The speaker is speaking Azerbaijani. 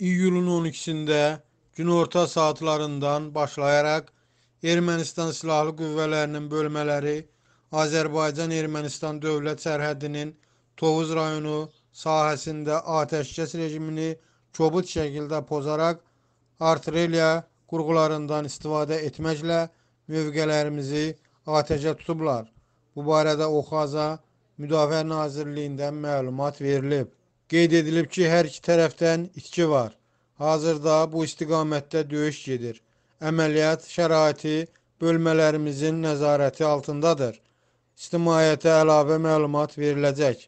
iyulun 12-sində günorta saatlarından başlayaraq Ermənistan silahlı qüvvələrinin bölmələri Azərbaycan-Ermənistan dövlət sərhədinin Tovuz rayonu sahəsində atəşkəs rejimini kobud şəkildə pozaraq artilleriya qurğularından istifadə etməklə mövqelərimizi atəşə tutublar. Bu barədə Oxaza Müdafiə Nazirliyindən məlumat verilib. Qeyd edilib ki, hər iki tərəfdən itki var. Hazırda bu istiqamətdə döyüş gedir. Əməliyyat şəraiti bölmələrimizin nəzarəti altındadır. İctimaiyyətə əlavə məlumat veriləcək.